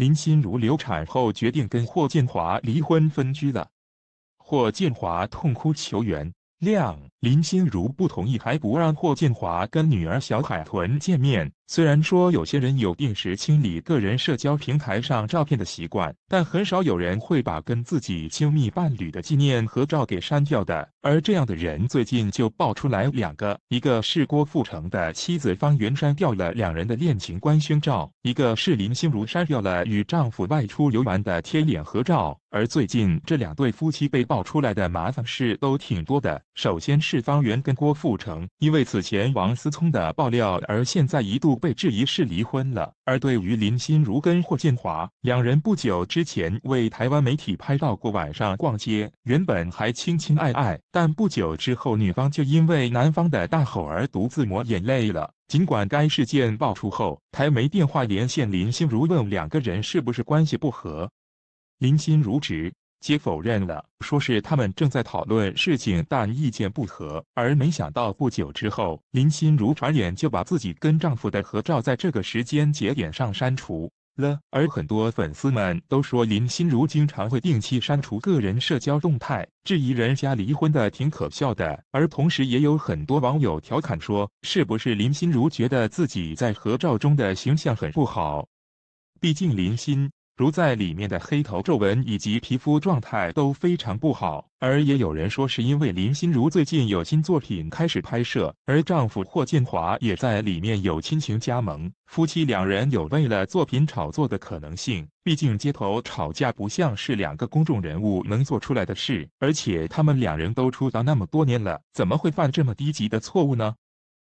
林心如流产后决定跟霍建华离婚分居了，霍建华痛哭求原谅，林心如不同意，还不让霍建华跟女儿小海豚见面。虽然说有些人有定时清理个人社交平台上照片的习惯，但很少有人会把跟自己亲密伴侣的纪念合照给删掉的。而这样的人最近就爆出来两个，一个是郭富城的妻子方媛删掉了两人的恋情官宣照，一个是林心如删掉了与丈夫外出游玩的贴脸合照。而最近这两对夫妻被爆出来的麻烦事都挺多的。首先是方媛跟郭富城，因为此前王思聪的爆料，而现在一度。被质疑是离婚了。而对于林心如跟霍建华，两人不久之前为台湾媒体拍到过晚上逛街，原本还亲亲爱爱，但不久之后女方就因为男方的大吼而独自抹眼泪了。尽管该事件爆出后，台媒电话连线林心如问两个人是不是关系不和，林心如指。皆否认了，说是他们正在讨论事情，但意见不合。而没想到不久之后，林心如转眼就把自己跟丈夫的合照在这个时间节点上删除了。而很多粉丝们都说，林心如经常会定期删除个人社交动态，质疑人家离婚的挺可笑的。而同时也有很多网友调侃说，是不是林心如觉得自己在合照中的形象很不好？毕竟林心。如在里面的黑头皱纹以及皮肤状态都非常不好，而也有人说是因为林心如最近有新作品开始拍摄，而丈夫霍建华也在里面有亲情加盟，夫妻两人有为了作品炒作的可能性。毕竟街头吵架不像是两个公众人物能做出来的事，而且他们两人都出道那么多年了，怎么会犯这么低级的错误呢？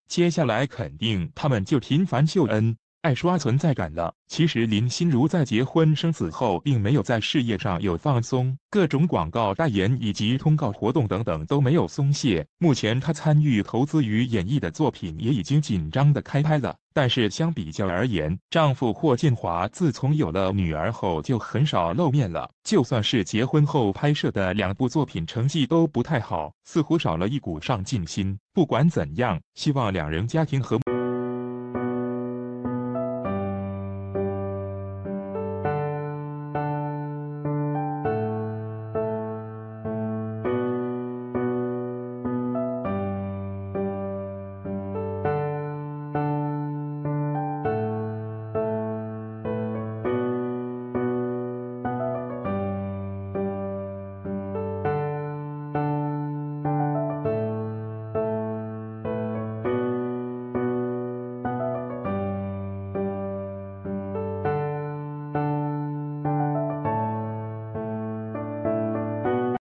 接下来肯定他们就频繁秀恩。爱刷存在感了。其实林心如在结婚生子后，并没有在事业上有放松，各种广告代言以及通告活动等等都没有松懈。目前她参与投资与演绎的作品也已经紧张的开拍了。但是相比较而言，丈夫霍建华自从有了女儿后就很少露面了。就算是结婚后拍摄的两部作品成绩都不太好，似乎少了一股上进心。不管怎样，希望两人家庭和睦。